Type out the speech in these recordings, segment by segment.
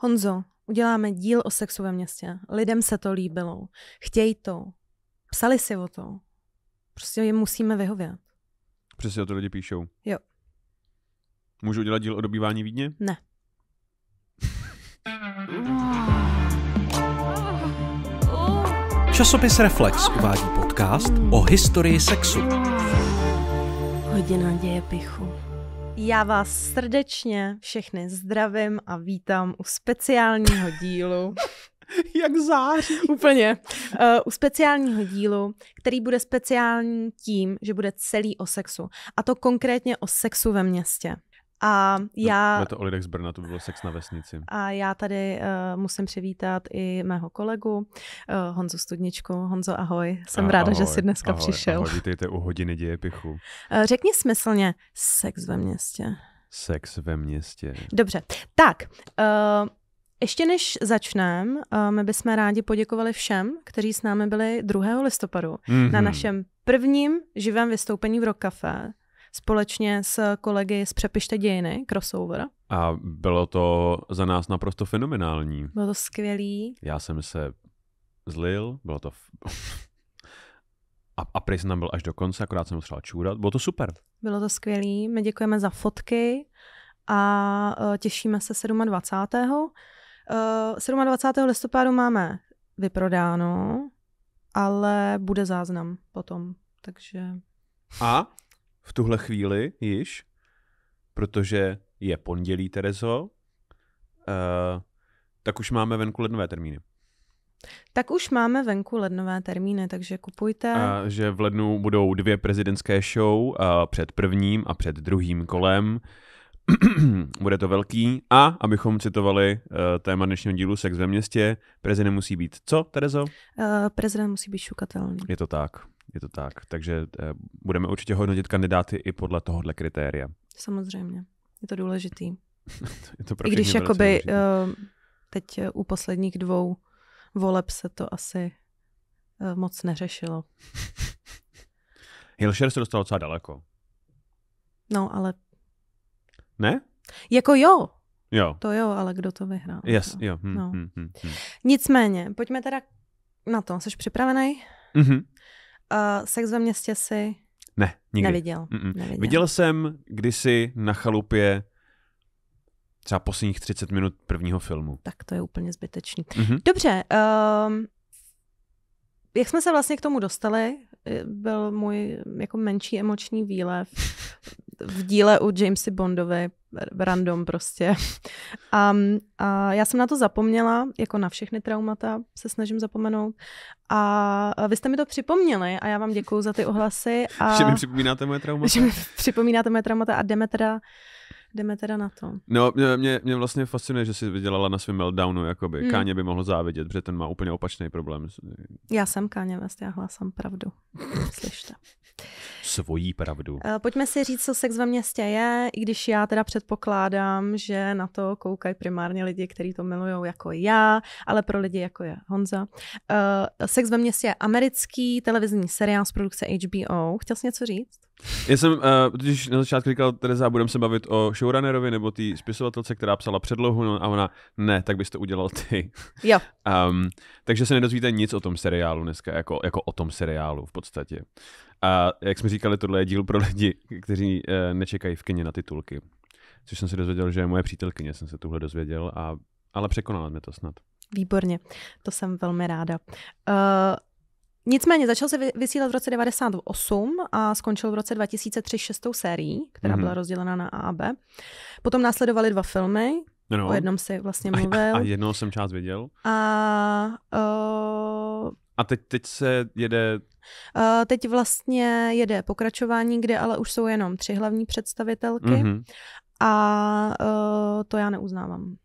Honzo, uděláme díl o sexu ve městě. Lidem se to líbilo. Chtějí to. Psali si o to. Prostě jim musíme vyhovět. Přesně o to lidi píšou. Jo. Můžu udělat díl o dobývání Vídně? Ne. Časopis Reflex uvádí podcast o historii sexu. Hodina děje pichu. Já vás srdečně všechny zdravím a vítám u speciálního dílu. Jak září. Úplně. Uh, u speciálního dílu, který bude speciální tím, že bude celý o sexu. A to konkrétně o sexu ve městě. A já... Bude to o lidech z Brna, to by bylo sex na vesnici. A já tady uh, musím přivítat i mého kolegu uh, Honzu Studničku. Honzo, ahoj. Jsem a, ráda, ahoj, že jsi dneska ahoj, přišel. Ahoj, vítejte u hodiny dějepichu. Uh, řekni smyslně, sex ve městě. Sex ve městě. Dobře, tak... Uh, ještě než začneme, uh, my bychom rádi poděkovali všem, kteří s námi byli 2. listopadu mm-hmm. na mhm. našem prvním živém vystoupení v Rock Café společně s kolegy z Přepište dějiny, crossover. A bylo to za nás naprosto fenomenální. Bylo to skvělý. Já jsem se zlil, bylo to... F... a, a prý jsem tam byl až do konce, akorát jsem musel čůrat. Bylo to super. Bylo to skvělý. My děkujeme za fotky a e, těšíme se 27. 27. E, listopadu máme vyprodáno, ale bude záznam potom, takže... A v tuhle chvíli již, protože je pondělí, Terezo, uh, tak už máme venku lednové termíny. Tak už máme venku lednové termíny, takže kupujte. A že v lednu budou dvě prezidentské show a před prvním a před druhým kolem. Bude to velký. A abychom citovali uh, téma dnešního dílu Sex ve městě, prezident musí být co, Terezo? Uh, prezident musí být šukatelný. Je to tak. Je to tak. Takže eh, budeme určitě hodnotit kandidáty i podle tohohle kritéria. Samozřejmě. Je to důležitý. je to pro I když jakoby důležitý. Eh, teď eh, u posledních dvou voleb se to asi moc neřešilo. Hilšer se dostal docela daleko. No, ale... Ne? Jako jo, Jo. To jo, ale kdo to vyhrál. Yes, no. jo. Hmm, no. hmm, hmm, hmm. Nicméně, pojďme teda na to. Jsi připravený? Mm-hmm uh, sex ve městě si ne, nikdy. Neviděl. Mm-mm. Neviděl. Viděl jsem kdysi na chalupě třeba posledních 30 minut prvního filmu. Tak to je úplně zbytečný. Mm-hmm. Dobře, um, jak jsme se vlastně k tomu dostali, e, byl můj jako menší emoční výlev v díle u Jamesy Bondovi, random prostě. A, a já jsem na to zapomněla, jako na všechny traumata se snažím zapomenout. A vy jste mi to připomněli a já vám děkuji za ty ohlasy. A, že mi připomínáte moje traumata. Že mi připomínáte moje traumata a jdeme teda, jdeme teda na to. No, mě, mě, mě vlastně fascinuje, že jsi vydělala na svém meltdownu, jakoby. Hmm. Káně by mohl závidět, protože ten má úplně opačný problém. Já jsem Káně vlastně já hlásám pravdu. Slyšte svojí pravdu. Eh, pojďme si říct, co sex ve městě je, i když já teda předpokládám, že na to koukají primárně lidi, kteří to milují jako já, ale pro lidi jako je Honza. Eh, sex ve městě je americký televizní seriál z produkce HBO. Chtěl jsi něco říct? Já jsem, uh, na začátku říkal, Tereza, budeme se bavit o showrunnerovi nebo té spisovatelce, která psala předlohu, no a ona, ne, tak bys to udělal ty. Jo. Um, takže se nedozvíte nic o tom seriálu dneska, jako, jako o tom seriálu v podstatě. A jak jsme říkali, tohle je díl pro lidi, kteří eh, nečekají v kyně na titulky. Což jsem se dozvěděl, že je moje přítelkyně, jsem se tuhle dozvěděl, a, ale překonala mě to snad. Výborně, to jsem velmi ráda. Uh, Nicméně začal se vysílat v roce 98 a skončil v roce 2003 šestou sérií, která mm-hmm. byla rozdělena na A a B. Potom následovaly dva filmy, no, no. o jednom si vlastně mluvil. A, a jednou jsem část viděl. A uh, a teď, teď se jede... Uh, teď vlastně jede pokračování, kde ale už jsou jenom tři hlavní představitelky mm-hmm. a uh, to já neuznávám.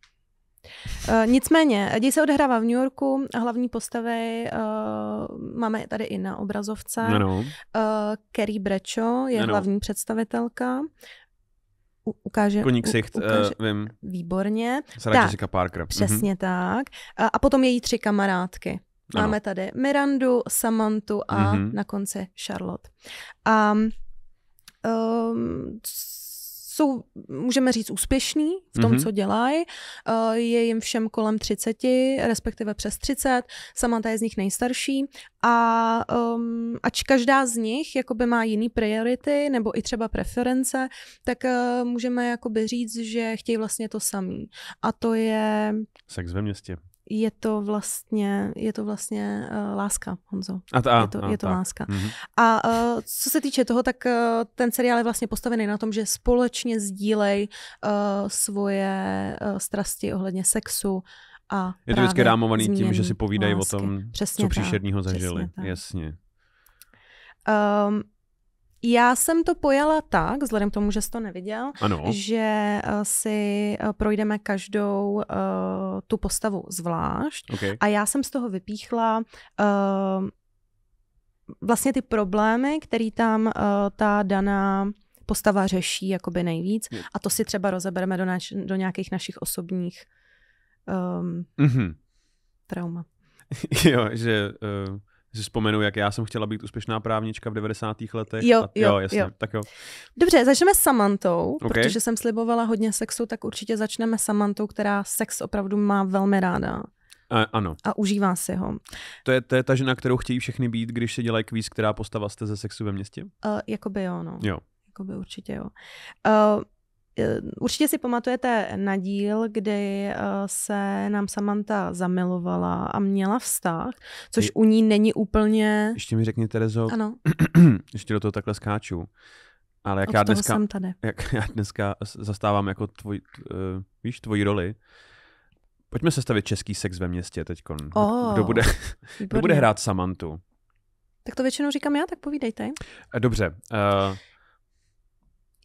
Uh, nicméně, děj se odehrává v New Yorku, hlavní postavy uh, máme tady i na obrazovce. No, no. Uh, Carrie Brečo je no, no. hlavní představitelka. U, ukáže, Koník sicht, ukáže, uh, vím. Výborně. Sarah tak, Jessica Parker. Mhm. Přesně mm-hmm. tak. A, a potom její tři kamarádky. Máme ano. tady Mirandu, Samantu a mm-hmm. na konci Charlotte. A um, jsou, můžeme říct, úspěšní v tom, mm-hmm. co dělají. E, je jim všem kolem 30, respektive přes 30. Samantha je z nich nejstarší. A um, ač každá z nich jakoby má jiný priority nebo i třeba preference, tak uh, můžeme jakoby říct, že chtějí vlastně to samý. A to je... Sex ve městě je to vlastně, je to vlastně uh, láska, Honzo. A ta, je to, a, je to láska. Mm-hmm. A uh, co se týče toho, tak uh, ten seriál je vlastně postavený na tom, že společně sdílej uh, svoje uh, strasti ohledně sexu a Je to vždycky rámovaný tím, že si povídají lásky. o tom, přesně co příšerního zažili. Přesně Jasně. Um, já jsem to pojala tak, vzhledem k tomu, že jsi to neviděl, ano. že eh, si eh, projdeme každou uh, tu postavu zvlášť. Okay. A já jsem z toho vypíchla uh, vlastně ty problémy, které tam uh, ta daná postava řeší jakoby nejvíc. Hmm. A to si třeba rozebereme do, naš- do nějakých našich osobních um, mm-hmm. trauma. jo, že... Uh si vzpomenu, jak já jsem chtěla být úspěšná právnička v 90. letech. Jo, a, jo, jo, jasně, jo. Tak jo. Dobře, začneme s Samantou, okay. protože jsem slibovala hodně sexu, tak určitě začneme Samantou, která sex opravdu má velmi ráda. A, ano. A užívá si ho. To je, to je ta žena, kterou chtějí všechny být, když se dělají kvíz, která postava jste ze sexu ve městě? Uh, jakoby jo, no. Jo. Jakoby určitě jo. Uh, Eh, určitě si pamatujete na díl, kdy eh, se nám Samantha zamilovala a měla vztah, což Je... u ní není úplně... Ještě mi řekni, Terezo, ano. ještě do toho takhle skáču. Ale jak Od já, dneska, jak já dneska zastávám jako tvoj, uh, víš, tvoji roli, pojďme sestavit český sex ve městě teď. Oh, kdo, bude, kdo bude hrát Samantu? Tak to většinou říkám já, tak povídejte. Dobře. Uh,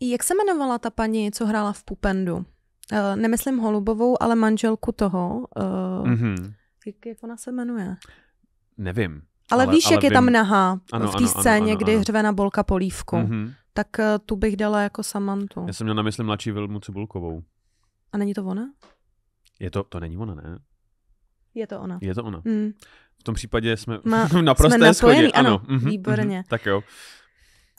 jak se jmenovala ta paní, co hrála v Pupendu? Eh, nemyslím Holubovou, ale manželku toho. Mm-hmm. Jak, jak ona se jmenuje? Nevím. Ale, ale víš, ale jak vím. je tam nahá ano, v té scéně, ano, ano, kdy ano. hřve na bolka polívku. Mm-hmm. Tak eh, tu bych dala jako Samantu. Já jsem měl na mysli mladší Vilmu Cibulkovou. A není to ona? Je to, to není ona, ne? Je to ona. Je to ona. Mm. V tom případě jsme Ma, na prosté jsme schodě. Ano, ano. Mm-hmm, výborně. Mm-hmm, tak jo.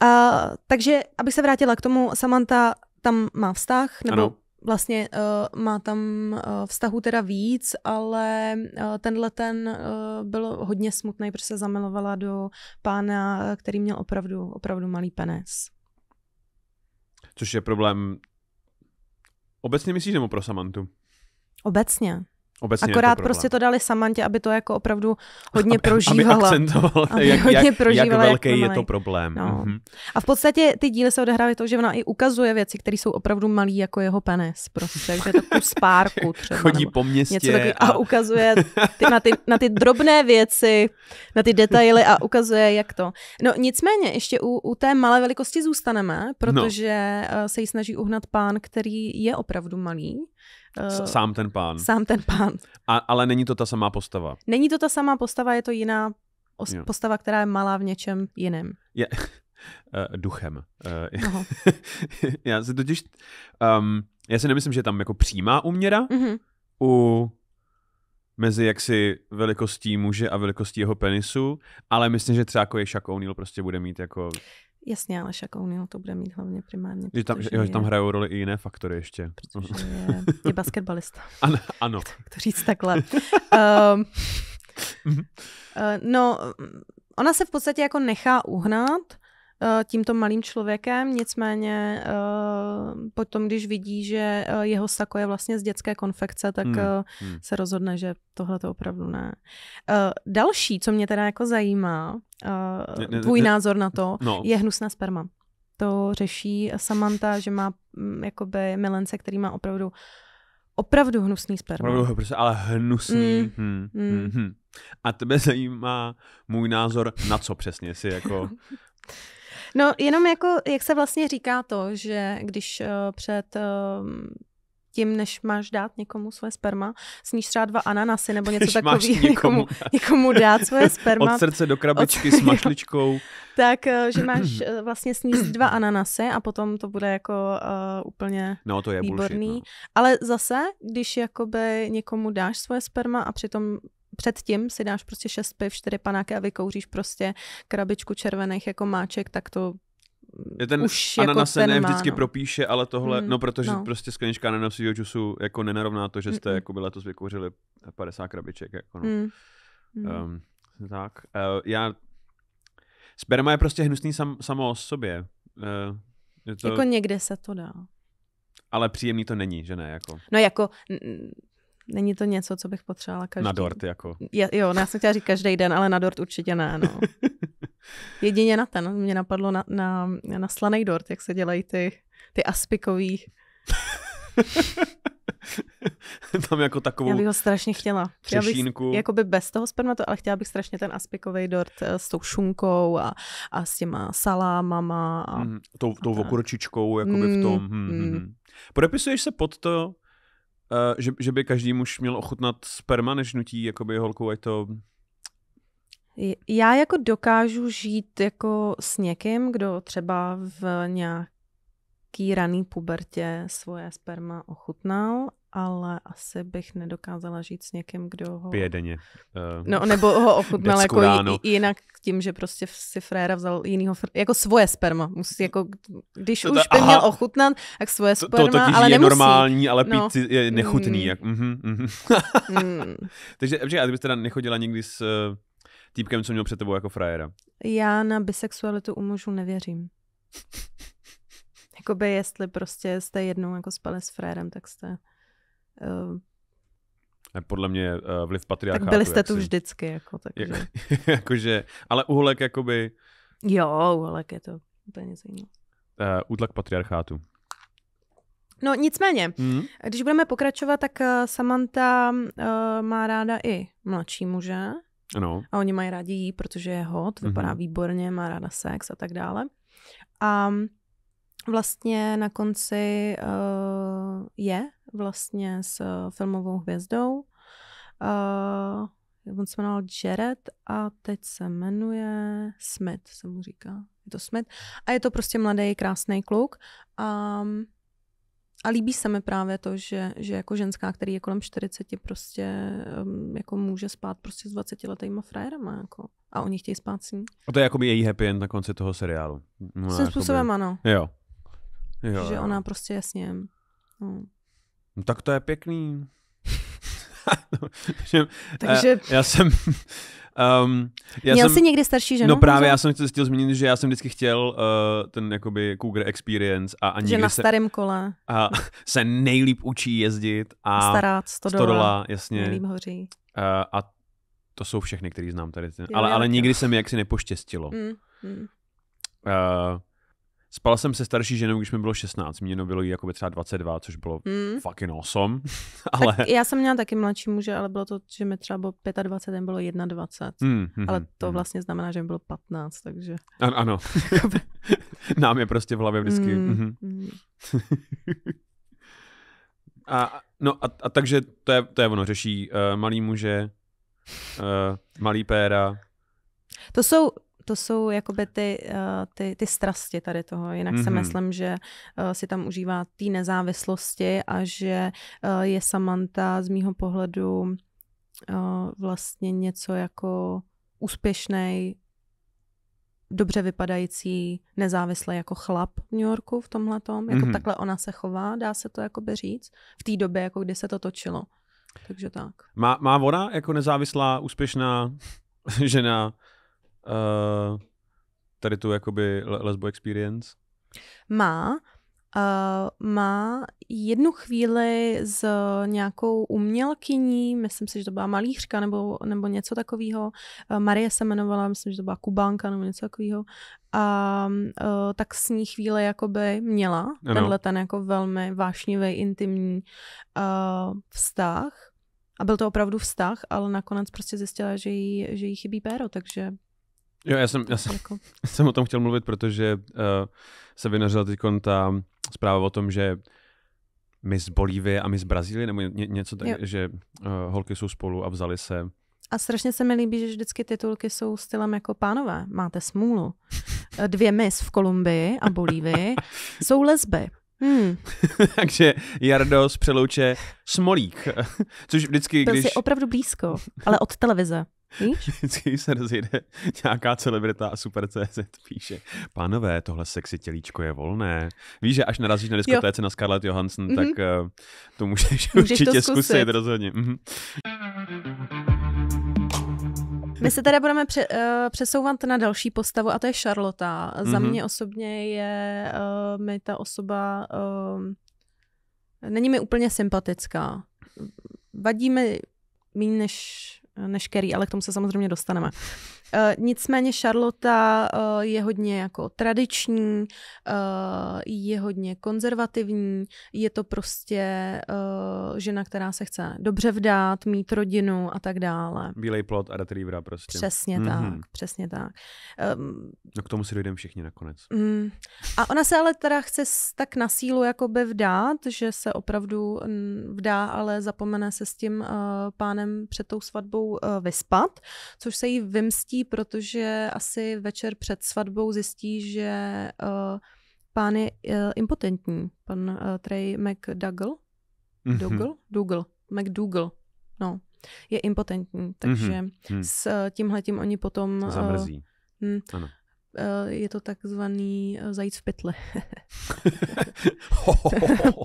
A, takže, abych se vrátila k tomu, Samantha tam má vztah, nebo ano. vlastně uh, má tam uh, vztahu teda víc, ale uh, tenhle ten uh, byl hodně smutný, protože se zamilovala do pána, který měl opravdu, opravdu malý penis. Což je problém obecně myslíš nebo pro Samantu? Obecně. Obecně Akorát to prostě to dali Samantě, aby to jako opravdu hodně aby, prožívala. Aby akcentovala, aby jak, hodně prožívala, jak, velký jak je to problém. No. Mm-hmm. A v podstatě ty díly se odehrávají to, že ona i ukazuje věci, které jsou opravdu malý, jako jeho penis. Prostě, že to kus párku třeba. Chodí po městě. Něco takový, a... a ukazuje ty, na, ty, na ty drobné věci, na ty detaily a ukazuje, jak to. No nicméně, ještě u, u té malé velikosti zůstaneme, no. protože no. se jí snaží uhnat pán, který je opravdu malý Uh, sám ten pán. Sám ten pán. A, ale není to ta samá postava. Není to ta samá postava, je to jiná os- jo. postava, která je malá v něčem jiném. Je, uh, duchem. Uh, já si totiž... Um, já si nemyslím, že je tam jako přímá uměra mm-hmm. u mezi jaksi velikostí muže a velikostí jeho penisu, ale myslím, že třeba jako je Shaq O'Neal prostě bude mít jako Jasně, ale však O'Neill to bude mít hlavně primárně. Že tam, že, jo, že tam hrajou roli i jiné faktory ještě. Protože je, je basketbalista. Ano. ano. Jak to říct takhle. um, uh, no, mm, ona se v podstatě jako nechá uhnat Eh, tímto malým člověkem, nicméně eh, potom, když vidí, že eh, jeho sako je vlastně z dětské konfekce, tak hmm. hmm. se rozhodne, že tohle to opravdu ne. Další, co mě teda jako zajímá, tvůj názor na to, no. je hnusná sperma. To řeší Samantha, že má mm, jakoby milence, který má opravdu opravdu hnusný sperma. Opravdu, prostě, ale hnusný. Mm. Hmm. Mm. Hmm, hmm. A tebe zajímá můj názor na co přesně si jako No jenom jako, jak se vlastně říká to, že když eh, před eh, tím, než máš dát někomu svoje sperma, sníš třeba dva ananasy nebo něco takového, někomu, někomu dát svoje sperma. Od srdce do krabičky od... s mašličkou. tak, eh, že máš vlastně sníst dva ananasy a potom to bude jako uh, úplně no, to je výborný. Bullshit, no. Ale zase, když jakoby někomu dáš svoje sperma a přitom předtím si dáš prostě šest piv, čtyři panáky a vykouříš prostě krabičku červených jako máček, tak to je ten už ananas jako se ne vždycky má, no. propíše, ale tohle, mm, no protože no. prostě sklenička ananasového džusu jako nenarovná to, že jste mm. jako by letos vykouřili 50 krabiček. Jako no. mm. Um, tak, uh, já sperma je prostě hnusný sam, samo o sobě. Uh, je to... Jako někde se to dá. Ale příjemný to není, že ne? Jako. No jako, Není to něco, co bych potřebovala každý. Na dort jako. Je, jo, já jsem chtěla říct každý den, ale na dort určitě ne, no. Jedině na ten, mě napadlo na, na, na slaný dort, jak se dělají ty, ty aspikový. Tam jako takovou Já bych ho strašně chtěla. Chtěla bych, jakoby bez toho spermatu, ale chtěla bych strašně ten aspikový dort eh, s tou šunkou a, a s těma salámama. A, mm, tou tou a okurčičkou, jakoby v tom. Mm, hm, hm, mm. Hm. Podepisuješ se pod to, Uh, že, že by každý muž měl ochutnat sperma, než nutí jakoby holku, ať to... Já jako dokážu žít jako s někým, kdo třeba v nějaký raný pubertě svoje sperma ochutnal ale asi bych nedokázala žít s někým, kdo ho... Pije denně. Uh, no, nebo ho ochutnal jako ráno. jinak tím, že prostě si fréra vzal jinýho, fr... jako svoje sperma. Musí, jako, když to, to, už by aha, měl ochutnat, tak svoje sperma, to, to, to ale je nemusí. normální, ale no. pít je mm. nechutný. Mhm, mhm. Mm. Jak, mm-hmm, mm-hmm. mm. Takže, eh, počkej, a ty byste teda nechodila nikdy s uh, týpkem, co měl před tebou jako frajera? Já na bisexualitu u mužů nevěřím. Jakoby jestli prostě jste jednou jako spali s frérem, tak jste Eh, eh, podle mě eh, vliv patriarchátu. Tak byli jste tu vždycky. Jako, takže. jakože, ale uhlek jakoby... Jo, uhlek je to úplně něco jiného. Uh, útlak patriarchátu. No nicméně, mm. když budeme pokračovat, tak Samantha uh, má ráda i mladší muže. Ano. A oni mají rádi jí, protože je hot, mhm. vypadá mm-hmm. výborně, má ráda sex a tak dále. A vlastně na konci uh, je vlastně s eh, filmovou hvězdou. Uh, on se jmenoval Jared a teď se jmenuje Smith, se mu říká. Je to Smith. A je to prostě mladý, krásný kluk. Um, a líbí se mi právě to, že, že jako ženská, který je kolem 40, prostě um, jako může spát prostě s 20 letýma frajerama. Jako. A oni chtějí spát s ní. A to je jako její happy end na konci toho seriálu. No, Svým způsobem by... ano. Jo. jo. Že jo. ona prostě jasně... No. No tak to je pěkný. Takže... Eh, já jsem... Um, já Měl jsem, jsi někdy starší ženu? No právě, já jsem chtěl zmínit, že já jsem vždycky chtěl uh, ten jakoby Cougar Experience. A, a že na se, starém kole. A se nejlíp učí jezdit. A stará, 100 dola, jasně. Nejlíp hoří. A, eh, a to jsou všechny, který znám tady. Ten, ale, ale nikdy se mi jaksi nepoštěstilo. Mm, mm. Uh, Spal jsem se starší ženou, když mi bylo 16, měno bylo jí jako třeba 22, což bylo mm. fucking awesome. ale... Tak já jsem měla taky mladší muže, ale bylo to, že mi třeba bylo 25, ten bylo 21. Mm, mm, ale hmm, to mm. vlastně znamená, že mi bylo 15, takže... An, ano. Nám je prostě v hlavě vždycky... Mm, mm. a, no a, a takže to je, to je ono, řeší uh, malý muže, uh, malý péra. To jsou to jsou jakoby ty, uh, ty, ty strasti tady toho. Jinak mm-hmm. si mhm. myslím, že uh, si tam užívá té nezávislosti a že uh, je Samantha z mýho pohledu uh, vlastně něco jako úspěšný, dobře vypadající, nezávislý jako chlap v New Yorku v tomhle tom. Jako mm-hmm. takhle ona se chová, dá se to jakoby říct, v té době, jako kdy se to točilo. Takže tak. Má, má ona jako nezávislá, úspěšná žena uh, tady tu jakoby lesbo experience? Má. Uh, má jednu chvíli s nějakou umělkyní, myslím si, že to byla malířka nebo, nebo něco takového. Uh, eh, Marie se jmenovala, myslím, že to byla Kubánka nebo něco takového. A uh, tak s ní chvíli jakoby měla ano. tenhle ten jako velmi vášnivý, intimní uh, vztah. A byl to opravdu vztah, ale nakonec prostě zjistila, že jí, že jí chybí péro, takže Jo, já jsem, já, jsem, jako... já jsem o tom chtěl mluvit, protože uh, se vynořila teď ta zpráva o tom, že my z Bolívie a my z Brazílie, nebo ně, něco tak, jo. že uh, holky jsou spolu a vzali se. A strašně se mi líbí, že vždycky titulky jsou stylem jako pánové, máte smůlu. Eh, dvě mis v Kolumbii a Bolívii jsou lesby. Hmm. Takže Jardo z Přelouče Smolík, což vždycky, když... Byl opravdu blízko, ale od televize. Vždycky, když se rozjede nějaká celebrita a super CZ píše, pánové, tohle sexy tělíčko je volné. Víš, že až narazíš na diskotéce jo. na Scarlett Johansson, mm-hmm. tak uh, to můžeš, můžeš určitě to zkusit. zkusit rozhodně. Mm-hmm. My se teda budeme pře, uh, přesouvat na další postavu a to je Charlotte. Za mm-hmm. mě osobně je uh, mi ta osoba uh, není mi úplně sympatická. Vadí mi méně než než Kerry, ale k tomu se samozřejmě dostaneme. Eh, nicméně Charlotte eh, je hodně jako tradiční, eh, je hodně konzervativní, je to prostě žena, která se chce dobře vdát, mít rodinu a tak dále. Bílej plot a retrievera prostě. Přesně mm-hmm. tak, přesně tak. Ehm, no k tomu si dojdeme všichni nakonec. Mm, a ona se ale teda chce tak na sílu jakoby vdát, že se opravdu vdá, ale zapomene se s tím pánem před tou svatbou Eh, vyspat, což se jí vymstí, protože asi večer před svatbou zjistí, že eh, pán je eh, impotentní, pan Trey McDougall, mhm. Dougal? Dougal, McDougall, no, je impotentní, takže mm-hmm. s tímhletím oni potom... Zamrzí. Uh, hm, ano. Eh, je to takzvaný eh, zajíc v pytle.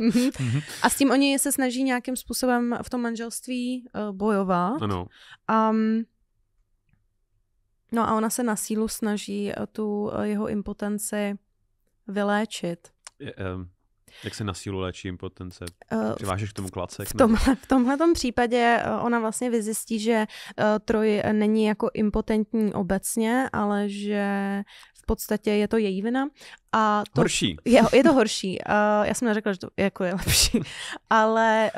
Mhm. a s tím oni se snaží nějakým způsobem v tom manželství eh, bojovat. Ano. Um, no a ona se na sílu snaží tu jeho impotenci vyléčit. Je, um, jak se na sílu léčí impotence? Eh, Přivážeš k tomu klacek? V, tom, v tomhle případě eh, ona vlastně vyzjistí, že eh, Troj není jako impotentní obecně, ale že v podstatě je to její vina. A to, horší. Je, je to horší. já jsem neřekla, že to jako je lepší. Ale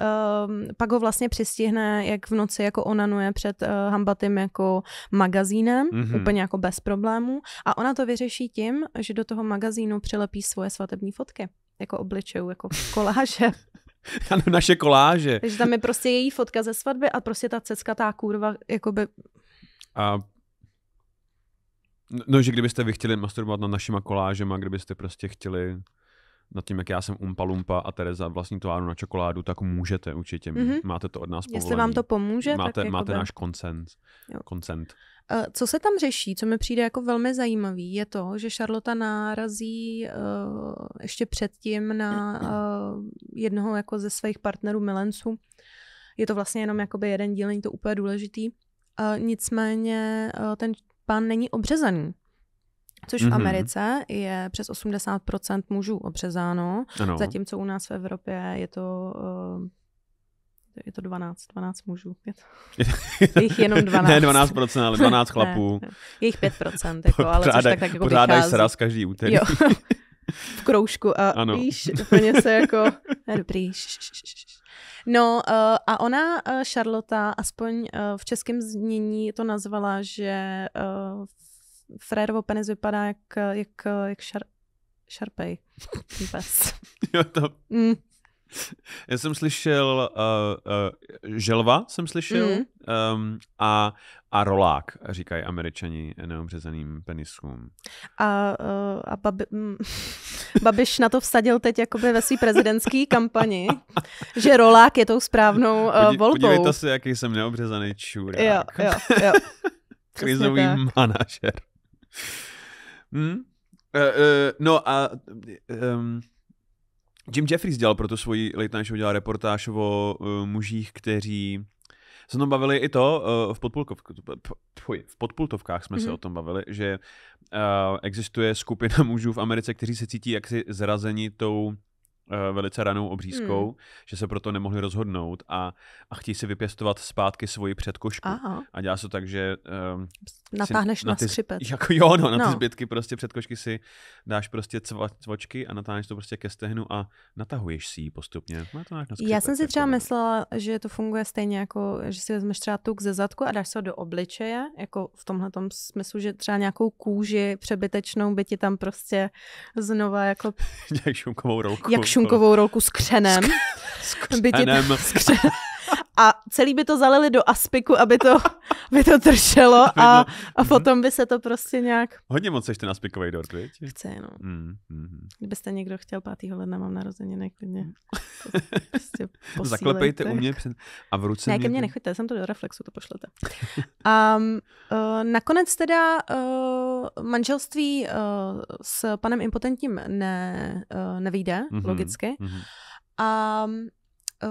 um, pak ho vlastně přistihne, jak v noci jako onanuje před uh, Hambatým jako magazínem, mm-hmm. úplně jako bez problémů. A ona to vyřeší tím, že do toho magazínu přilepí svoje svatební fotky jako obličejů, jako koláže. Ano, naše koláže. Takže tam je prostě její fotka ze svatby a prostě ta ceckatá kurva, jakoby... A... No, no, že kdybyste vy chtěli masturbovat na našima kolážema, kdybyste prostě chtěli nad tím, jak já jsem Umpa Lumpa a Tereza vlastní továrnu na čokoládu, tak můžete určitě. Mm-hmm. Máte to od nás povolení. Jestli vám to pomůže, máte, tak máte jako náš koncent. koncent. Eh, co se tam řeší, co mi přijde jako velmi zajímavý, je to, že Charlotte nárazí uh, ještě předtím na uh, jednoho jako ze svých partnerů milenců. Je to vlastně jenom jakoby jeden díl, není to úplně důležitý. Uh, nicméně uh, ten pán není obřezaný což mm-hmm. v mhm. Americe je přes 80% mužů obřezáno, ano. zatímco u nás v Evropě je to uh, je to 12, 12 mužů. Je, to... je jich jenom 12. ne 12 ale 12 chlapů. Ne, Je jich 5 jako, ale což tak, tak jako Pořádají se každý úterý. Jo. v kroužku a ano. víš, úplně se jako, ne, dobrý, š, š, š, No eh, a ona, eh, Charlotte, aspoň v českém znění to nazvala, že Frérovo penis vypadá jak, jak, jak šar, šarpej. Pes. jo, to... Mm. Já jsem slyšel uh, uh, želva, jsem slyšel, mm. um, a, a rolák, říkají američani neobřezaným penisům. A, uh, a babi, mm, Babiš na to vsadil teď jakoby ve své prezidentské kampani, že rolák je tou správnou uh, Podí, volbou. Podívejte se, jaký jsem neobřezaný čurák. Jo, jo, jo. Krizový manažer hmm? uh, uh, no a um, Jim Jeffries dělal pro tu svoji late night show, dělal reportáž o uh, mužích, kteří se tom bavili i to, uh, v, podpulkov, tfuj, v podpultovkách jsme mm-hmm. se mhm. o tom bavili, že uh, existuje skupina mužů v Americe, kteří se cítí jaksi zrazeni tou Eh, velice ranou obřízkou, hmm. že se proto nemohli rozhodnout a, a chtějí si vypěstovat zpátky svoji předkošku. Aha. A dělá se so tak, že... Um, Natáhneš na, na ty, skřipec. Jako jo, no, na no. ty zbytky prostě předkošky si dáš prostě cvočky a natáhneš to prostě ke stehnu a natahuješ si ji postupně. na skřipec, Já jsem si jako třeba no. myslela, že to funguje stejně jako, že si vezmeš třeba tuk ze zadku a dáš se ho do obličeje, jako v tomhle smyslu, že třeba nějakou kůži přebytečnou by ti tam prostě znova jako... Jak šunkovou rouku. Jak šunkovou rolku s křenem. S křenem. s křenem a celý by to zalili do aspiku, aby to, aby to tršelo a, a mhm. potom by se to prostě nějak... Hodně moc ješ ten aspikový dort, viď? Chce, no. Mm, mm. mm. Kdybyste někdo chtěl 5. ledna, mám narozeně neklidně. Mm. Prostě Zaklepejte u mě před... a v ruce... Ne, mě... ke mě nechoďte, jsem to do reflexu, to pošlete. Um, uh, nakonec teda uh, manželství eh, s panem impotentním ne, eh, nevyjde, mm-hmm. logicky. Mm-hmm. A eh,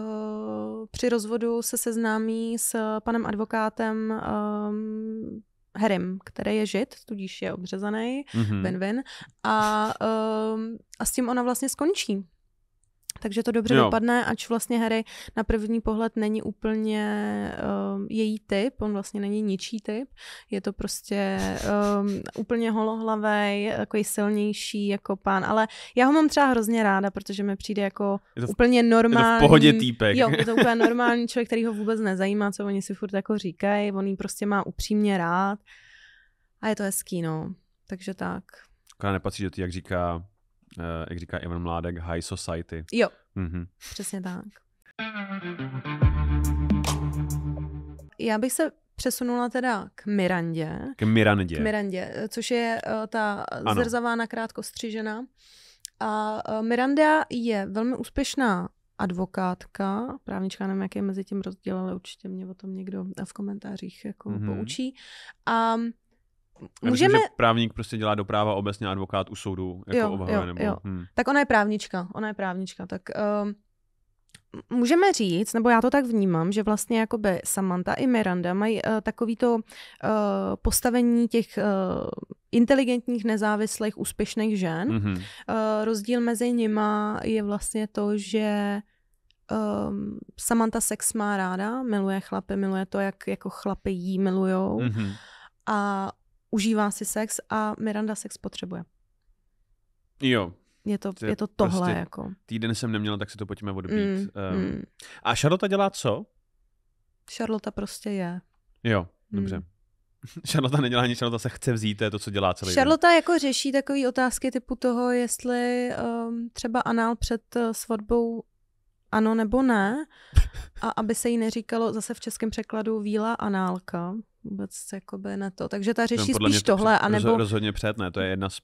při rozvodu se seznámí s panem advokátem um, Herim, který je žid, tudíž je obřezaný, mm-hmm. win-win. A, uh, a s tím ona vlastně skončí. Takže to dobře jo. dopadne, ač vlastně Harry na první pohled není úplně uh, její typ, on vlastně není ničí typ, je to prostě um, úplně holohlavý, takový silnější jako pán, ale já ho mám třeba hrozně ráda, protože mi přijde jako je to v, úplně normální. Je to v pohodě týpek. Jo, je to úplně normální člověk, který ho vůbec nezajímá, co oni si furt jako říkají, on jí prostě má upřímně rád a je to hezký, no. Takže tak. Taková nepatří do ty, jak říká Eh, jak říká Ivan Mládek, high society. Jo, mm-hmm. přesně tak. Já bych se přesunula teda k Mirandě. K Mirandě. K Mirandě, eh, což je uh, ta ano. zrzavá nakrátko střižena. A uh, Miranda je velmi úspěšná advokátka, právnička, nevím, jaký je mezi tím rozdíl, ale určitě mě o tom někdo v komentářích jako mm-hmm. poučí. A já Můžeme... Myslím, že právník prostě dělá doprava obecně advokát u soudu, jako jo, obhavé, jo, nebo... jo. Hmm. Tak ona je právnička, ona je právnička, tak... Um... Uh, můžeme říct, nebo já to tak vnímám, že vlastně jakoby Samantha i Miranda mají uh, takovýto uh, postavení těch uh, inteligentních, nezávislých, úspěšných žen. Mm-hmm. Uh, rozdíl mezi nima je vlastně to, že uh, Samantha sex má ráda, miluje chlapy, miluje to, jak jako chlapy jí milujou. Mm-hmm. A užívá si sex a Miranda sex potřebuje. Jo. Je to, je to tohle prostě jako. Týden jsem neměla, tak si to pojďme odbít. Mm, um, mm. A Charlotte dělá co? Charlotte prostě je. Jo, mm. dobře. Mm. Charlotte nedělá nic, Charlotte se chce vzít, to je to, co dělá celý Charlotte jako řeší takové otázky typu toho, jestli um, třeba anál před eh, svatbou ano nebo ne. A aby se jí neříkalo zase v českém překladu víla análka vůbec jakoby na to. Takže ta řeší no, spíš to tohle, před, anebo... Rozhodně před, ne, to je jedna z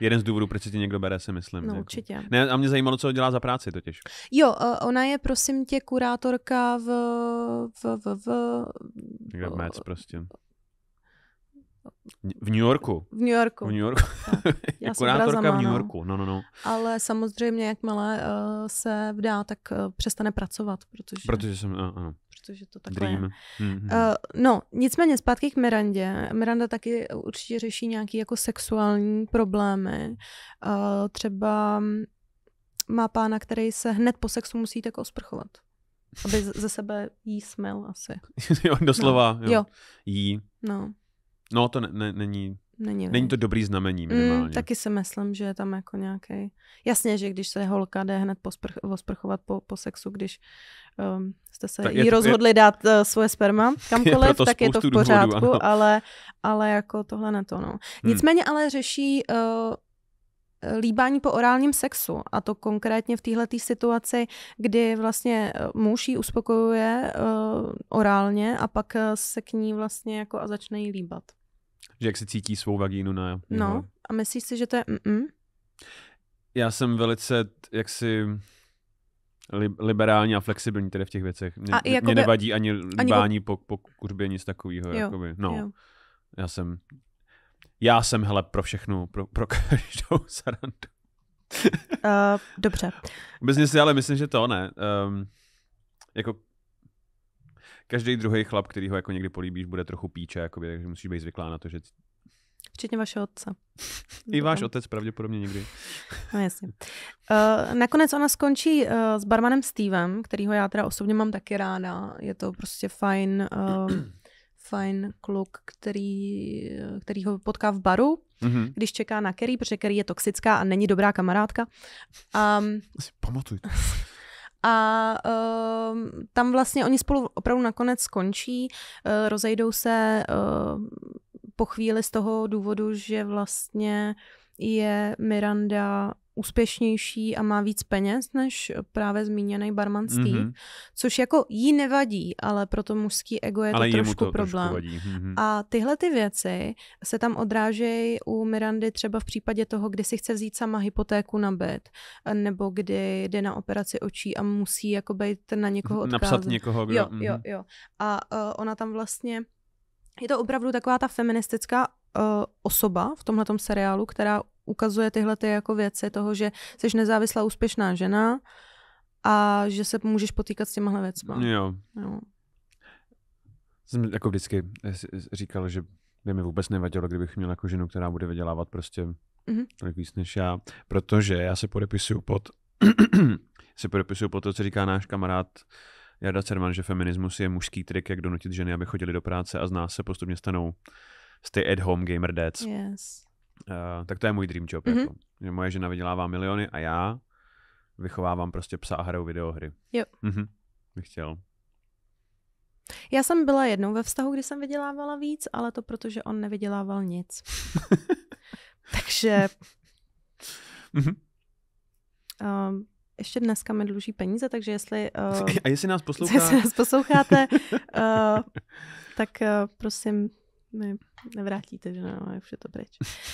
Jeden z důvodů, proč si někdo bere, si myslím. No, jako. určitě. Ne, a mě zajímalo, co dělá za práci totiž. Jo, eh, ona je, prosím tě, kurátorka v... v, v, v v, v Mets prostě. V New Yorku. V New Yorku. V New Yorku. Já já kurátorka v New Yorku, no, no, no. Ale samozřejmě, jakmile uh, se vdá, tak uh, přestane pracovat, protože... Protože jsem, ano, ano protože to takhle Dream. je. Mm-hmm. Uh, no, nicméně zpátky k Mirandě. Miranda taky určitě řeší nějaké jako sexuální problémy. Uh, třeba má pána, který se hned po sexu musí tak osprchovat. Aby ze sebe jí smel asi. jo, doslova. No. Jo. jo. Jí. No. No, to ne- ne- není Není, no. Není to dobrý znamení mm, minimálně. Mm, taky si myslím, že je tam jako nějaký. Jasně, že když se holka jde hned posprch, osprchovat po, po sexu, když um, jste se tak jí je, rozhodli je, dát uh, svoje sperma kamkoliv, je tak je to v pořádku, důvodu, ale, ale jako tohle ne to. No. Hmm. Nicméně hmm. ale řeší uh, líbání po orálním sexu. A to konkrétně v téhle situaci, kdy vlastně eh, muž ji uspokojuje uh, orálně a pak se k ní vlastně jako a začne jí líbat. Že jak se cítí svou vagínu na jeho. No mhm. a myslíš si, že to je mm-mm? Já jsem velice jaksi li- liberální a flexibilní tedy v těch věcech. Mě, a mě, jakoby, mě nevadí ani, ani po, po kuřbě, nic takového. Jo, jakoby. No, jo. já jsem já jsem, hele, pro všechno, pro, pro každou sarandu. uh, dobře. Obecně si ale myslím, že to ne. Um, jako každý druhý chlap, který ho jako někdy políbíš, bude trochu píče, jakoby, takže musíš být zvyklá na to, že Včetně vašeho otce. I váš otec pravděpodobně někdy. No jasně. Uh, nakonec ona skončí uh, s barmanem Stevem, kterýho já teda osobně mám taky ráda. Je to prostě fajn, uh, fajn kluk, který, který ho potká v baru, mm-hmm. když čeká na Kerry, protože Kerry je toxická a není dobrá kamarádka. Um, si pamatuj a uh, tam vlastně oni spolu opravdu nakonec skončí, uh, rozejdou se uh, po chvíli z toho důvodu, že vlastně je Miranda úspěšnější a má víc peněz než právě zmíněný barman Steve, mm-hmm. což jako jí nevadí, ale pro to mužský ego je ale to trošku to problém. Trošku vadí. Mm-hmm. A tyhle ty věci se tam odrážejí u Mirandy třeba v případě toho, kdy si chce vzít sama hypotéku na byt, nebo kdy jde na operaci očí a musí jako být na někoho odkázat. Mhm, napsat někoho, kdo... Jo, mm-hmm. jo, mhm. jo. A uh, ona tam vlastně je to opravdu taková ta feministická uh, osoba v tomhle seriálu, která ukazuje tyhle ty jako věci toho, že jsi nezávislá úspěšná žena a že se můžeš potýkat s těmahle věcma. Jo. jo. Jsem jako vždycky eh, říkal, že by mi vůbec nevadilo, kdybych měl jako ženu, která bude vydělávat prostě mm-hmm. tolik víc než já, protože já se podepisuju pod se podepisuju pod to, co říká náš kamarád Jarda Cerman, že feminismus je mužský trik, jak donutit ženy, aby chodili do práce a z nás se postupně stanou stay at home gamer dads. Yes. Uh, tak to je můj dream job. Mm-hmm. Jako. Že moje žena vydělává miliony a já vychovávám prostě psa a hraju videohry. Jo. Mm-hmm. Bych chtěl. Já jsem byla jednou ve vztahu, kdy jsem vydělávala víc, ale to proto, že on nevydělával nic. takže... Mm-hmm. Um, ještě dneska mi dluží peníze, takže jestli... Uh, a eh, jestli nás, poslouchá... jestli nás posloucháte, uh, tak uh, prosím, ne, nevrátíte, že no, už je to pryč.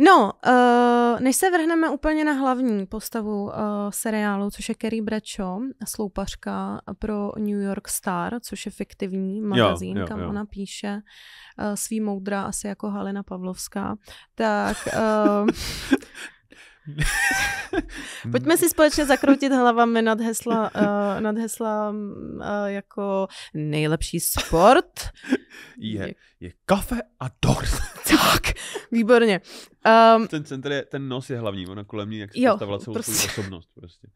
No, uh, než se vrhneme úplně na hlavní postavu uh, seriálu, což je Kerry Bradshaw, sloupařka pro New York Star, což je fiktivní magazín, jo, jo, kam jo. ona píše uh, svý moudra, asi jako Halina Pavlovská, tak... Uh, Pojďme si společně zakroutit hlavami nad hesla, uh, nad hesla uh, eh, jako nejlepší sport. Je, je kafe a dort. tak, výborně. Um, ten centr je, ten nos je hlavní, ona kolem ní jak se postavila celou prostě. svou osobnost. Prostě.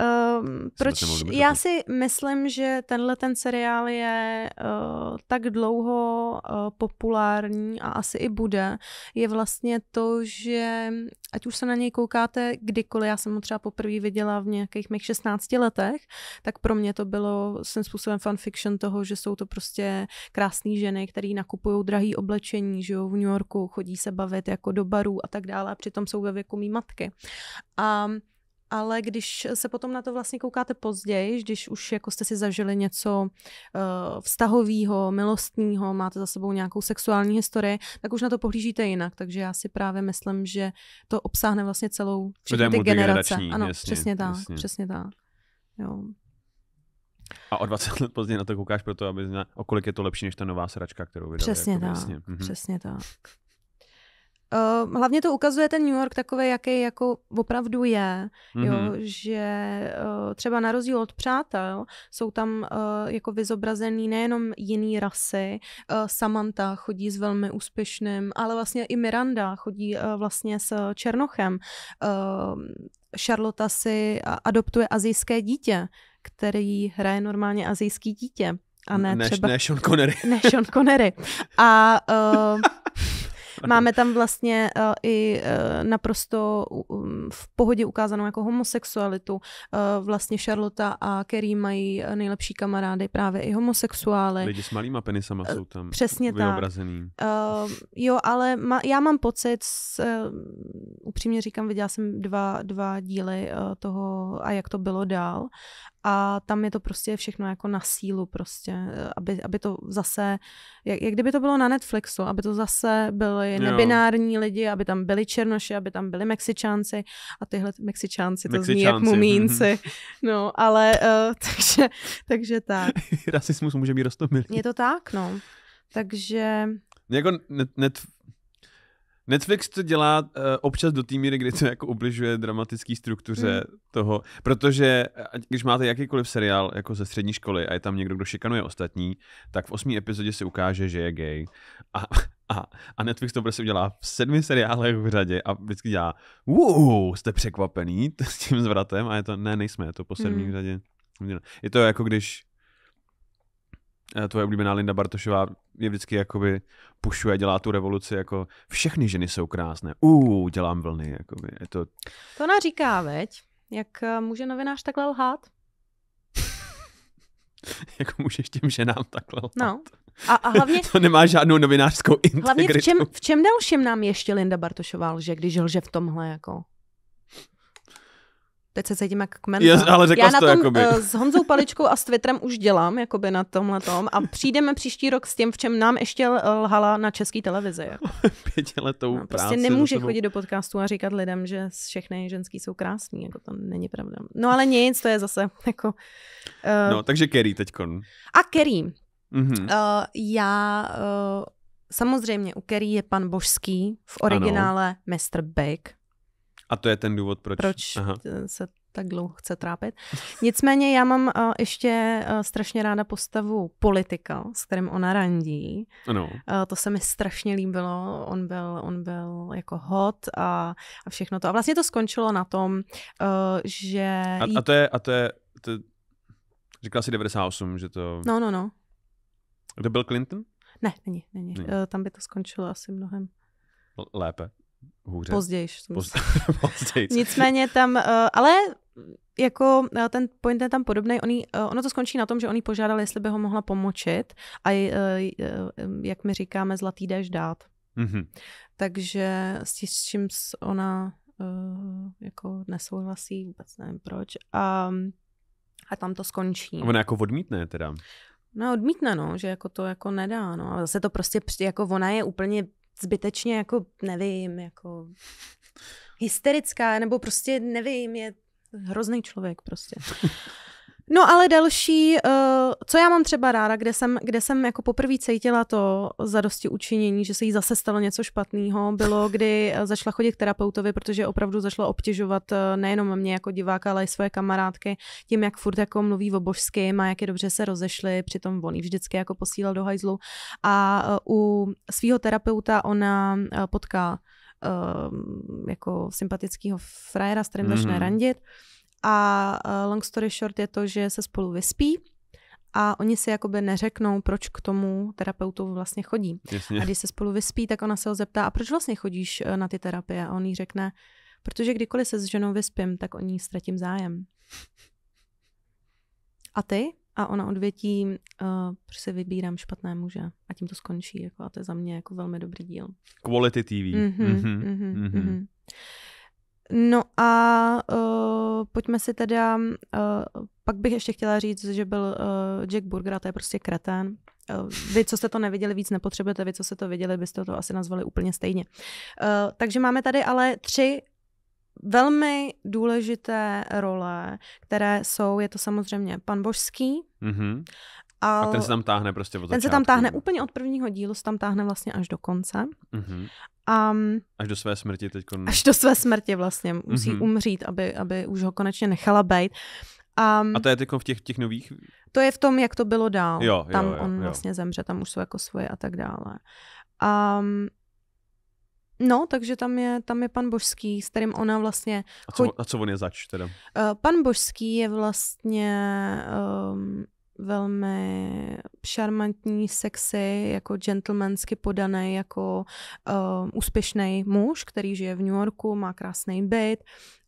Uh, proč? Já si myslím, že tenhle ten seriál je uh, tak dlouho uh, populární a asi i bude, je vlastně to, že ať už se na něj koukáte kdykoliv, já jsem ho třeba poprvé viděla v nějakých mých 16 letech, tak pro mě to bylo svým způsobem fanfiction toho, že jsou to prostě krásné ženy, které nakupují drahé oblečení, žijou v New Yorku, chodí se bavit jako do barů a tak dále a přitom jsou ve věku mý matky. A ale když se potom na to vlastně koukáte později, když už jako jste si zažili něco uh, eh, vztahového, milostního, máte za sebou nějakou sexuální historii, tak už na to pohlížíte jinak. Takže já si právě myslím, že to obsáhne vlastně celou ty generace. Ano, jasně, přesně tak, jasně. přesně tak. Jo. A o 20 let později na to koukáš proto, aby znal, o kolik je to lepší než ta nová sračka, kterou vydali. Přesně jako, tak, jasně. Mhm. přesně tak. Ehm, hlavně to ukazuje ten New York takový, jaký jako opravdu je, mm-hmm. jo, že uh, třeba na rozdíl od přátel jsou tam uh, jako vyzobrazený nejenom jiný rasy, uh, Samantha chodí s velmi úspěšným, ale vlastně i Miranda chodí uh, vlastně s Černochem, uh, Charlotte si adoptuje azijské dítě, který hraje normálně azijský dítě. A ne, ne třeba... Ne Sean Connery. Ne Sean Connery. A uh, Máme tam vlastně uh, i uh, naprosto um, v pohodě ukázanou jako homosexualitu. Uh, vlastně Charlotte a Kerry mají nejlepší kamarády právě i homosexuály. Lidi s malýma penisama jsou tam Přesně vyobrazený. Tak. Uh, jo, ale ma, já mám pocit, s, uh, upřímně říkám, viděla jsem dva, dva díly uh, toho a jak to bylo dál a tam je to prostě všechno jako na sílu prostě, eh, aby, aby to zase, jak, jak kdyby to bylo na Netflixu, aby to zase byly jo. nebinární lidi, aby tam byli černoši, aby tam byli mexičánci a tyhle mexičánci, to mexičánci. zní jak mhm. mumínci, no ale uh, takže, takže tak. Rasismus může být rostomilý. Je to tak, no. Takže... Jako net, net, Netflix to dělá uh, občas do té míry, kdy to jako ubližuje dramatické struktuře mm. toho, protože eh, když máte jakýkoliv seriál jako ze střední školy a je tam někdo, kdo šikanuje ostatní, tak v osmý epizodě se ukáže, že je gay a, a, a Netflix to prostě udělá v sedmi seriálech v řadě a vždycky dělá wow, jste překvapený s tím zvratem a je to, ne, nejsme, je to po sedmý mm. řadě. Je to jako když Eh, tvoje oblíbená Linda Bartošová mě vždycky jakoby pušuje, dělá tu revoluci, jako všechny ženy jsou krásné, uuu, dělám vlny, jakoby, je to... To ona říká, veď, jak eh, může novinář takhle lhát? jako můžeš těm ženám takhle lhát. No. A, a hlavně, to nemá žádnou novinářskou integritu. Hlavně v čem, v čem dalším nám ještě Linda Bartošová lže, když lže v tomhle jako? teď se cítím jak kmen. Yes, ale řekla Já na tom to, jakoby. Eh, s Honzou Paličkou a s Twitterem už dělám, jakoby na tomhle tom a přijdeme příští rok s tím, v čem nám ještě eh, lhala na české televizi. Jako. Pětiletou no, Prostě nemůže chodit do podcastu a říkat lidem, že všechny ženský jsou krásní, jako to není pravda. No ale nic, to je zase jako... Uh... No, takže Kerry teďkon. A Kerry. Mm-hmm. Uh, já uh, samozřejmě u Kerry je pan Božský, v originále ano. Mr. Big. A to je ten důvod, proč, proč Aha. se tak dlouho chce trápit. Nicméně já mám uh, ještě uh, strašně ráda postavu politika, s kterým ona randí. Ano. Uh, to se mi strašně líbilo. On byl, on byl jako hot a, a všechno to. A vlastně to skončilo na tom, uh, že... A, jí... a to je, a to je, to je, jsi 98, že to... No, no, no. To byl Clinton? Ne, není, není. není. Uh, tam by to skončilo asi mnohem lépe hůře. Později. Později. Nicméně tam, eh, ale mm, jako eh, ten point je tam podobný. Oni, eh, ono to skončí na tom, že oni požádali, jestli by ho mohla pomočit a jak my říkáme, zlatý déš dát. Mm-hmm. Takže s tím ona jako nesouhlasí, vůbec nevím proč. A, a tam to skončí. A ona jako odmítne teda. No, odmítne, no, že jako to jako nedá, no. A zase to prostě, jako ona je úplně zbytečně jako, nevím, jako hysterická, nebo prostě nevím, je hrozný člověk prostě. No ale další, uh, co já mám třeba ráda, kde jsem, kde jsem jako poprvé cítila to zadosti učinění, že se jí zase stalo něco špatného, bylo, kdy eh, zašla chodit k terapeutovi, protože opravdu začala obtěžovat eh, nejenom mě jako diváka, ale i svoje kamarádky tím, jak furt jako mluví o božským a jak je dobře se rozešli, přitom on vždycky jako posílal do hajzlu. A u svého terapeuta ona potká uh, jako sympatického frajera, s kterým mm-hmm. začne mhm. randit a eh, long story short je to, že se spolu vyspí a oni si jakoby neřeknou, proč k tomu terapeutu vlastně chodí. Jasně. A když se spolu vyspí, tak ona se ho zeptá, a proč vlastně chodíš eh, na ty terapie? A on jí řekne, protože kdykoliv se s ženou vyspím, tak o ní ztratím zájem. A ty? A ona odvětí, uh, proč si vybírám špatné muže. A tím to skončí. Jako, a to je za mě jako velmi dobrý díl. Quality TV. Mm-hmm, mhm, mhm, mm-hmm, mhm. mm-hmm. Mm-hmm. No a uh, pojďme si teda, uh, eh, pak bych ještě chtěla říct, že byl uh, Jack Burger a to je prostě kretén. Uh, vy, co jste to neviděli, víc nepotřebujete, vy, co jste to viděli, byste to asi nazvali úplně stejně. Uh, takže máme tady ale tři velmi důležité role, které jsou, je to samozřejmě pan Božský, mm-hmm. A, ten se tam táhne prostě od Ten začátku. se tam táhne úplně od prvního dílu, se tam táhne vlastně až do konce. Mm-hmm. Um, až do své smrti teď. Až do své smrti vlastně. Musí mm-hmm. umřít, aby, aby už ho konečně nechala být. Um, a to je teď jako v těch, těch nových? To je v tom, jak to bylo dál. Jo, jo, tam jo, jo, on jo. vlastně zemře, tam už jsou jako svoje a tak dále. Um, No, takže tam je, tam je pan Božský, s kterým ona vlastně... A co, a co on je zač teda? Uh, pan Božský je vlastně um, velmi šarmantní, sexy, jako gentlemansky podaný, jako uh, úspěšný muž, který žije v New Yorku, má krásný byt,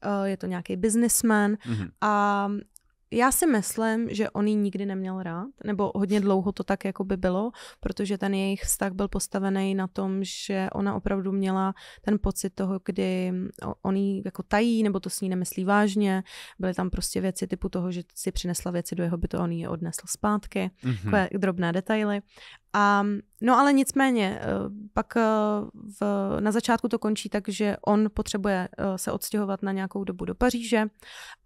uh, je to nějaký businessman mm-hmm. a já si myslím, že on ji nikdy neměl rád, nebo hodně dlouho to tak jako by bylo, protože ten jejich vztah byl postavený na tom, že ona opravdu měla ten pocit toho, kdy on ji jako tají, nebo to s ní nemyslí vážně. Byly tam prostě věci typu toho, že si přinesla věci do jeho bytu on ji je odnesl zpátky. Mm-hmm. Jako Takové drobné detaily. A, no ale nicméně, eh, pak eh, v, na začátku to končí tak, že on potřebuje eh, se odstěhovat na nějakou dobu do Paříže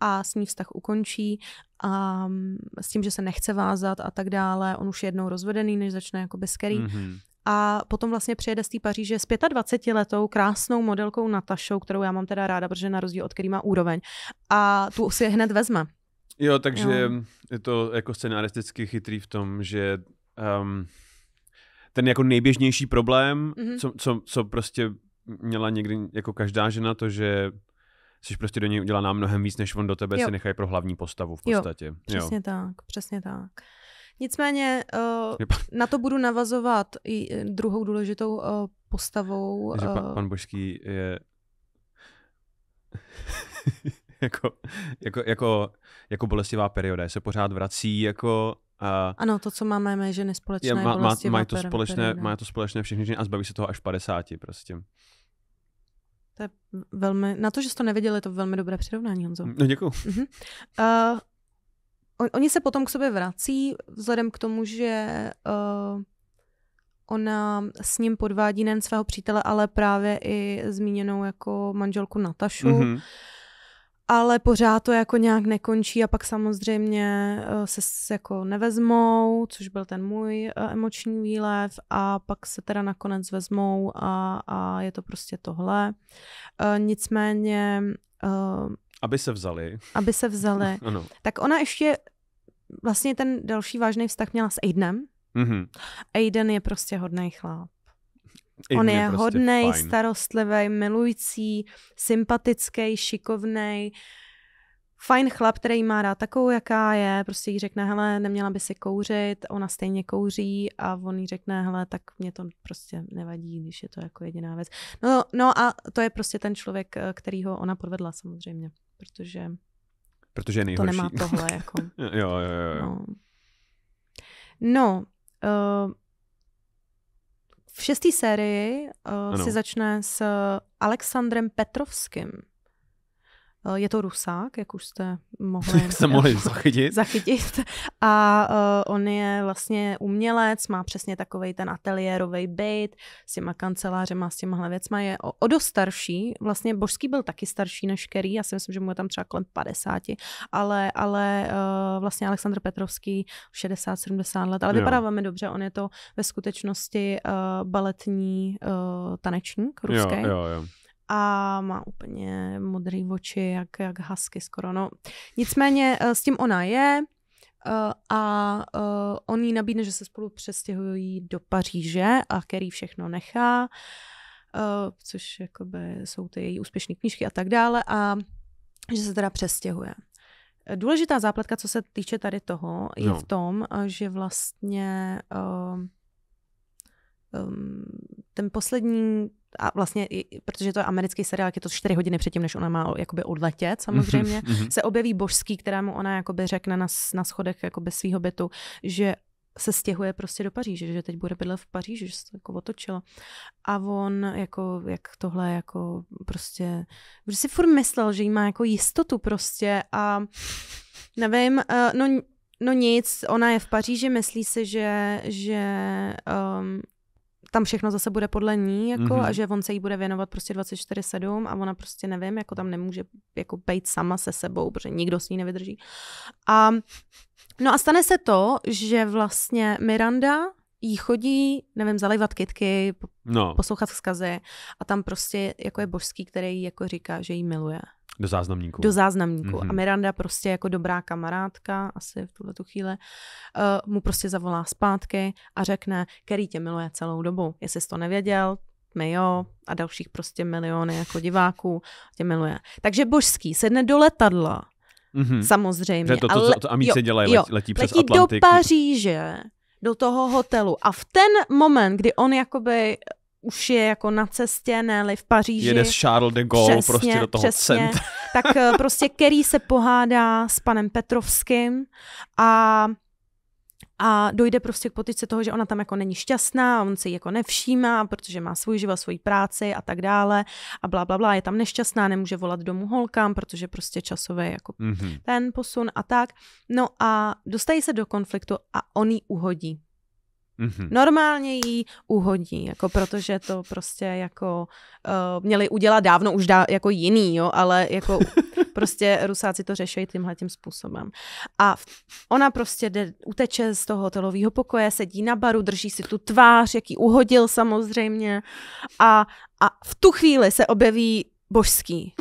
a s ní vztah ukončí a mm, s tím, že se nechce vázat a tak dále. On už je jednou rozvedený, než začne jako bezkerý. Mm-hmm. A potom vlastně přijede z té Paříže s 25-letou krásnou modelkou Natašou, kterou já mám teda ráda, protože na rozdíl od který má úroveň. A tu si je hned vezme. Jo, takže jo. je to jako scenaristicky chytrý v tom, že um, ten jako nejběžnější problém, mm-hmm. co, co, co prostě měla někdy jako každá žena, to, že jsi prostě do něj udělaná mnohem víc, než on do tebe jo. si nechají pro hlavní postavu v podstatě. Jo, přesně jo. tak, přesně tak. Nicméně uh, na to budu navazovat i eh, druhou důležitou uh, postavou. Že uh, pan, pan Božský je jako, jako, jako, jako bolestivá perioda, se pořád vrací jako Uh, ano, to, co máme je ženy společné. Je, má, má, vlastně mají, to společné, per, má to společné všechny ženy a zbaví se toho až v 50 prostě. To je velmi, na to, že jste to nevěděl, je to velmi dobré přirovnání, Honzo. No děkuji. Uh-huh. Mhm. Uh, on, oni se potom k sobě vrací, vzhledem k tomu, že uh, ona s ním podvádí nejen svého přítele, ale právě i zmíněnou jako manželku Natašu. Uh-huh ale pořád to jako nějak nekončí a pak samozřejmě eh, se jako nevezmou, což byl ten můj eh, emoční výlev a pak se teda nakonec vezmou a, a je to prostě tohle. Eh, nicméně... Aby se vzali. Aby se vzali. ano. Tak ona ještě vlastně ten další vážný vztah měla s Aidenem. Mm-hmm. Aiden je prostě hodný chlap. I On je prostě hodný, starostlivý, milující, sympatický, šikovný, fajn chlap, který má rád takovou, jaká je, prostě jí řekne, hele, neměla by si kouřit, ona stejně kouří a on jí řekne, hele, tak mě to prostě nevadí, když je to jako jediná věc. No, no a to je prostě ten člověk, eh, ho ona podvedla samozřejmě, protože Protože je nejhorší. To nemá tohle jako. jo, jo, jo. jo. No, no uh, v šesté sérii uh, si začne s Alexandrem Petrovským. Eh, je to Rusák, jak už jste mohli, jak jste mohli zachytit. zachytit. A uh, on je vlastně umělec, má přesně takový ten ateliérový byt s těma kancelářema, s těma věcma. Je o, o dost starší, vlastně Božský byl taky starší než Kerry, já si myslím, že mu je tam třeba kolem 50, ale, ale uh, vlastně Aleksandr Petrovský 60-70 let, ale vypadá jo. velmi dobře, on je to ve skutečnosti uh, baletní uh, tanečník ruský. Jo, jo, jo a má úplně modrý oči, jak, jak hasky skoro. No. Nicméně eh, s tím ona je eh, a eh, on jí nabídne, že se spolu přestěhují do Paříže a který všechno nechá, což jakoby jsou ty její úspěšné knížky a tak dále a že se teda přestěhuje. Důležitá zápletka, co se týče tady toho, je no. v tom, že vlastně uh, Ehm, ten poslední, a vlastně, protože to je americký seriál, je to čtyři hodiny předtím, než ona má jakoby odletět mhm, samozřejmě, mhm. se objeví božský, kterému ona jakoby řekne na, na schodech jakoby svýho bytu, že se stěhuje prostě do Paříže, že teď bude bydlet v Paříži, že se to jako otočilo. A on jako, jak tohle jako prostě, že si furt myslel, že jí má jako jistotu prostě a nevím, eh, no, no nic, ona je v Paříži, myslí si, že, že um, tam všechno zase bude podle ní, jako, mm-hmm. a že on se jí bude věnovat prostě 24-7 a ona prostě nevím, jako tam nemůže jako být sama se sebou, protože nikdo s ní nevydrží. A, no a stane se to, že vlastně Miranda jí chodí, nevím, zalivat kytky, no. poslouchat vzkazy a tam prostě jako je božský, který jí jako říká, že jí miluje. Do záznamníku. Do záznamníku. Mm-hmm. A mhm. Miranda prostě jako dobrá kamarádka, asi v tuhle tu chvíli, uh, mu prostě zavolá zpátky a řekne, který tě miluje celou dobu. Jestli jsi to nevěděl, my jo, a dalších prostě miliony jako diváků tě miluje. Takže božský sedne do letadla, mm-hmm. samozřejmě. to, to, ale, to, to Amici dělají, letí, letí přes letí Atlantik. do Paříže, do toho hotelu. A v ten moment, kdy on jakoby už je jako na cestě, ne v Paříži. Jede s Charles de Gaulle přesně, prostě do toho přesně. cent. tak eh, prostě Kerry se pohádá s panem Petrovským a a dojde prostě k potice toho, že ona tam jako není šťastná, on si ji jako nevšímá, protože má svůj život, svoji práci a tak dále a bla, bla, bla, je tam nešťastná, nemůže volat domů holkám, protože prostě časové jako mm-hmm. ten posun a tak. No a dostají se do konfliktu a on ji uhodí. Mm-hmm. Normálně jí uhodí, jako protože to prostě jako uh, měli udělat dávno už dá, jako jiný, jo, ale jako prostě rusáci to řeší tímhle tím způsobem. A ona prostě jde, uteče z toho hotelového pokoje, sedí na baru, drží si tu tvář, jaký uhodil samozřejmě a, a v tu chvíli se objeví božský.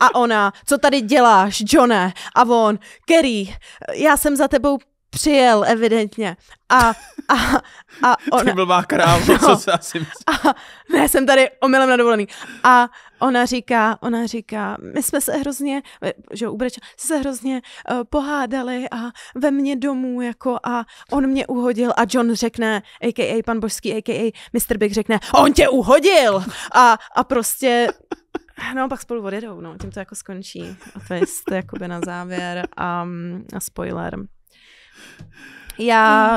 A ona, co tady děláš, Johne? A on, Kerry, já jsem za tebou přijel evidentně a, a, a ona... Ty blbá kráva, no, co se asi A, ne, jsem tady omylem na dovolený. A ona říká, ona říká, my jsme se hrozně, že ubreča, se hrozně uh, pohádali a ve mně domů jako a on mě uhodil a John řekne, a.k.a. pan Božský, a.k.a. Mr. Big řekne, on tě uhodil! A, a prostě No, pak spolu odjedou, no, tím to jako skončí. A to je to jakoby na závěr a, a spoiler. Já...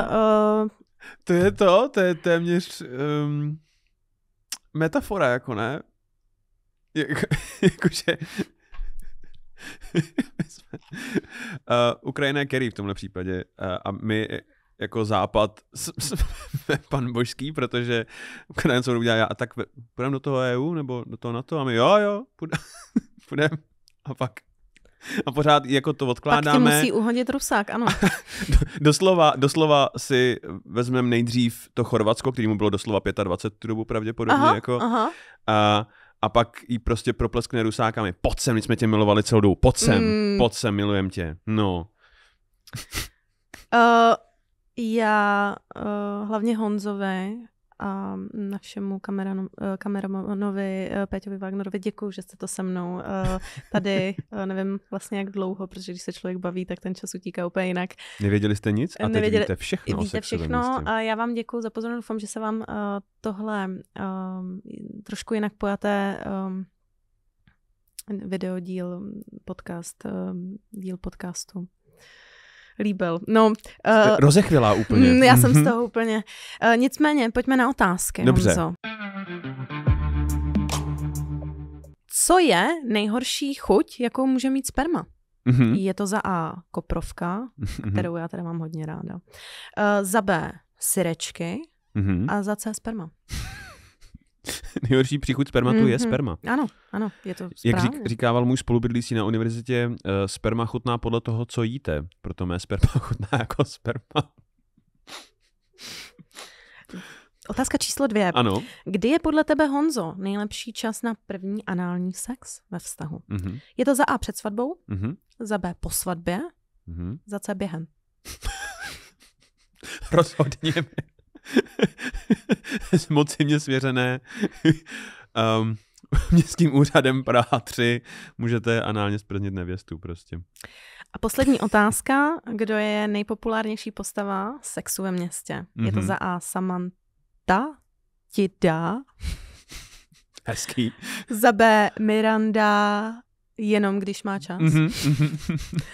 Uh... To je to, to je téměř um, metafora, jako ne? Jako, jakože... uh, Ukrajina je v tomhle případě uh, a my jako západ jsme pan božský, protože Ukrajina co udělá, a tak půjdeme do toho EU nebo do toho NATO a my jo, jo, půjdeme. a pak a pořád jako to odkládáme. Pak ti musí uhodit rusák, ano. doslova, doslova si vezmeme nejdřív to Chorvatsko, kterému bylo doslova 25 tu dobu pravděpodobně. Aha, jako, aha. A, a pak jí prostě propleskne rusákami. Pojď sem, jsme tě milovali celou dobu. Pojď sem, mm. pojď sem, milujem tě. No. uh, já, uh, hlavně Honzové, a našemu eh, kameramanovi eh, Péťovi Wagnerovi děkuji, že jste to se mnou eh, tady, nevím vlastně jak dlouho, protože když se člověk baví, tak ten čas utíká úplně jinak. Nevěděli jste nic a teď Nevěděli, víte všechno. Víte všechno a já vám děkuji za pozornost, doufám, že se vám tohle trošku jinak pojaté videodíl, podcast, díl podcastu líbil. No, uh, Rozechvělá úplně. Mm, já jsem z mhm. toho úplně. Uh, nicméně, pojďme na otázky. Dobře. Honzo. Co je nejhorší chuť, jakou může mít sperma? Mm-hmm. Je to za A koprovka, mhm. kterou já teda mám hodně ráda. Uh, za B syrečky mm-hmm. a za C sperma. Nejhorší příchuť spermatu mm-hmm. je mhm. sperma. Ano, ano, je to správně. Jak řík, říkával můj spolubydlící na univerzitě, uh, sperma chutná podle toho, co jíte. Proto mé sperma chutná jako sperma. Otázka číslo dvě. Ano. Kdy je podle tebe, Honzo, nejlepší čas na první anální sex ve vztahu? Mm-hmm. Je to za A před svatbou, mm-hmm. za B po svatbě, mm-hmm. za C během. Rozhodně. Ehm, s moci mě svěřené um, městským úřadem Praha 3 můžete análně splnit nevěstu prostě. A poslední otázka, kdo je nejpopulárnější postava sexu ve městě? Mm-hmm. Je to mhm. za A Samantha Tida. Hezký. Za B Miranda jenom když má čas. Mm-hmm.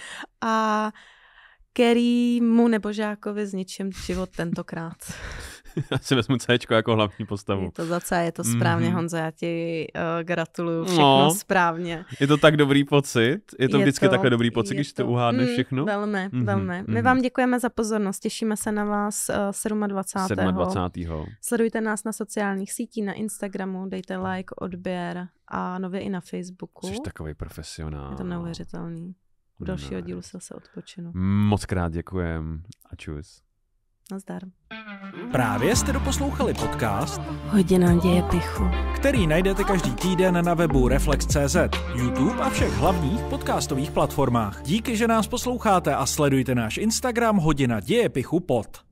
A mu nebo Žákovi zničím život tentokrát. já si vezmu C jako hlavní postavu. Je to za C, je to mhm. správně, mm-hmm. Honzo, já ti uh, gratuluju, no. všechno no, správně. Je to tak dobrý pocit, je to je vždycky to, takhle dobrý pocit, když to, to uhádneš mm, všechno. Velmi, mm-hmm, velmi. Mm-hmm. My mhm. vám děkujeme za pozornost, těšíme se na vás uh, 27. 27. Sledujte nás na sociálních sítích, na Instagramu, dejte like, odběr a nově i na Facebooku. Jsi takový profesionál. Je to neuvěřitelný. U dalšího dílu se zase odpočinu. Moc krát děkujem a čus. Nazdar. Právě jste doposlouchali podcast Hodina děje pichu, který najdete každý týden na webu Reflex.cz, YouTube a všech hlavních podcastových platformách. Díky, že nás posloucháte a sledujte náš Instagram Hodina děje pichu pod.